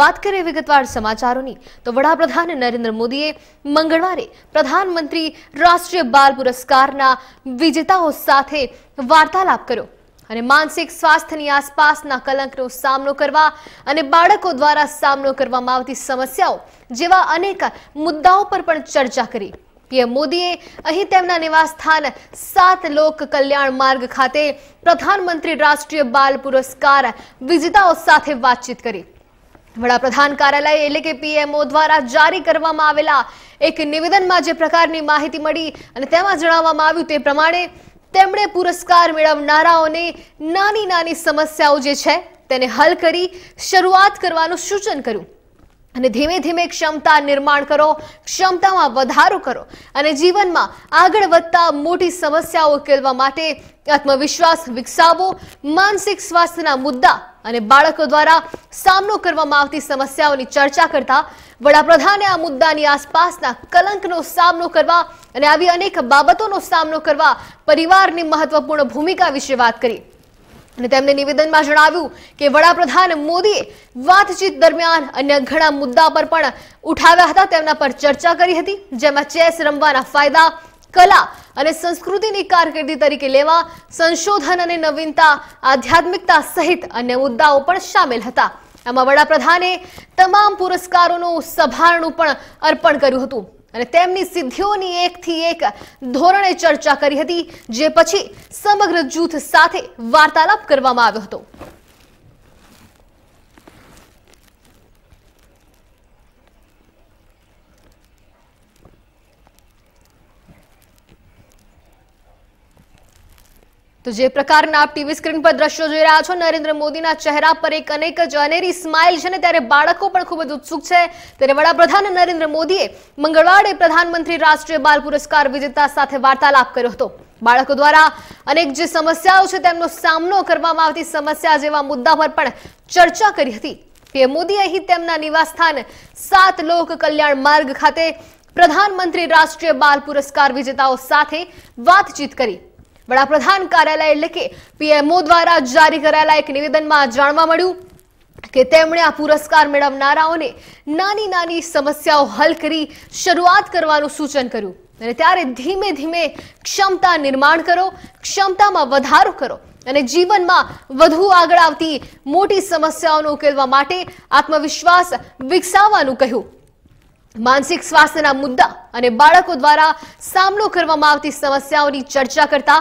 વાત કરીએ વિગતવાર સમાચારોની તો વડાપ્રધાન નરેન્દ્ર મોદીએ મંગળવારે પ્રધાનમંત્રી રાષ્ટ્રીય બાલ પુરસ્કારના વિજેતાઓ સાથે વાર્તાલાપ કર્યો અને માનસિક સ્વાસ્થ્યની આસપાસના કલંકનો સામનો કરવા અને બાળકો દ્વારા સામનો કરવામાં આવતી સમસ્યાઓ જેવા અનેક મુદ્દાઓ પર પણ ચર્ચા કરી પીએમ મોદીએ અહીં તેમના નિવાસસ્થાન સાત લોક કલ્યાણ માર્ગ ખાતે પ્રધાનમંત્રી રાષ્ટ્રીય બાલ પુરસ્કાર વિજેતાઓ સાથે વાતચીત કરી વડાપ્રધાન કાર્યાલય એટલે કે પીએમઓ દ્વારા જારી કરવામાં આવેલા એક નિવેદનમાં જે પ્રકારની માહિતી મળી અને તેમાં જણાવવામાં આવ્યું તે પ્રમાણે તેમણે પુરસ્કાર મેળવનારાઓને નાની નાની સમસ્યાઓ જે છે તેને હલ કરી શરૂઆત કરવાનું સૂચન કર્યું અને ધીમે ધીમે ક્ષમતા નિર્માણ કરો ક્ષમતામાં વધારો કરો અને જીવનમાં આગળ વધતા મોટી સમસ્યાઓ ઉકેલવા માટે આત્મવિશ્વાસ વિકસાવો માનસિક સ્વાસ્થ્યના મુદ્દા અને બાળકો દ્વારા સામનો કરવામાં આવતી સમસ્યાઓની ચર્ચા કરતા વડાપ્રધાને આ મુદ્દાની આસપાસના કલંકનો સામનો કરવા અને આવી અનેક બાબતોનો સામનો કરવા પરિવારની મહત્વપૂર્ણ ભૂમિકા વિશે વાત કરી અને તેમણે નિવેદનમાં જણાવ્યું કે વડાપ્રધાન મોદીએ વાતચીત દરમિયાન અન્ય ઘણા મુદ્દા પર પણ ઉઠાવ્યા હતા તેમના પર ચર્ચા કરી હતી જેમાં ચેસ રમવાના ફાયદા કલા અને સંસ્કૃતિની કારકિર્દી તરીકે લેવા સંશોધન અને નવીનતા આધ્યાત્મિકતા સહિત અન્ય મુદ્દાઓ પણ સામેલ હતા આમાં વડાપ્રધાને તમામ પુરસ્કારોનું સભારણું પણ અર્પણ કર્યું હતું અને તેમની સિદ્ધિઓની એકથી એક ધોરણે ચર્ચા કરી હતી જે પછી સમગ્ર જૂથ સાથે વાર્તાલાપ કરવામાં આવ્યો હતો તો જે પ્રકારના આપ ટીવી સ્ક્રીન પર દ્રશ્યો જોઈ રહ્યા છો નરેન્દ્ર મોદીના ચહેરા પર એક અનેક જ અનેરી સ્માઇલ છે ને ત્યારે બાળકો પણ ખૂબ જ ઉત્સુક છે ત્યારે વડાપ્રધાન નરેન્દ્ર મોદીએ મંગળવારે પ્રધાનમંત્રી રાષ્ટ્રીય બાલ પુરસ્કાર વિજેતા સાથે વાર્તાલાપ કર્યો હતો બાળકો દ્વારા અનેક જે સમસ્યાઓ છે તેમનો સામનો કરવામાં આવતી સમસ્યા જેવા મુદ્દા પર પણ ચર્ચા કરી હતી પીએમ મોદી અહીં તેમના નિવાસસ્થાન સાત લોક કલ્યાણ માર્ગ ખાતે પ્રધાનમંત્રી રાષ્ટ્રીય બાલ પુરસ્કાર વિજેતાઓ સાથે વાતચીત કરી વડાપ્રધાન કાર્યાલય એટલે કે પીએમઓ દ્વારા જારી કરાયેલા એક નિવેદનમાં જાણવા મળ્યું કે તેમણે આ પુરસ્કાર મેળવનારાઓને નાની નાની સમસ્યાઓ હલ કરી શરૂઆત કરવાનું સૂચન કર્યું અને ત્યારે ધીમે ધીમે ક્ષમતા નિર્માણ કરો ક્ષમતામાં વધારો કરો અને જીવનમાં વધુ આગળ આવતી મોટી સમસ્યાઓને ઉકેલવા માટે આત્મવિશ્વાસ વિકસાવવાનું કહ્યું માનસિક સ્વાસ્થ્યના મુદ્દા અને બાળકો દ્વારા સામનો કરવામાં આવતી સમસ્યાઓની ચર્ચા કરતા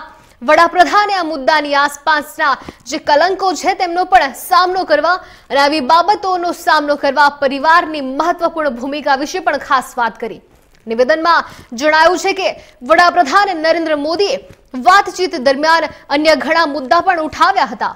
વડાપ્રધાને આ મુદ્દાની આસપાસના જે કલંકો છે તેમનો પણ સામનો કરવા અને આવી બાબતોનો સામનો કરવા પરિવારની મહત્વપૂર્ણ ભૂમિકા વિશે પણ ખાસ વાત કરી નિવેદનમાં જણાયું છે કે વડાપ્રધાન નરેન્દ્ર મોદીએ વાતચીત દરમિયાન અન્ય ઘણા મુદ્દા પણ ઉઠાવ્યા હતા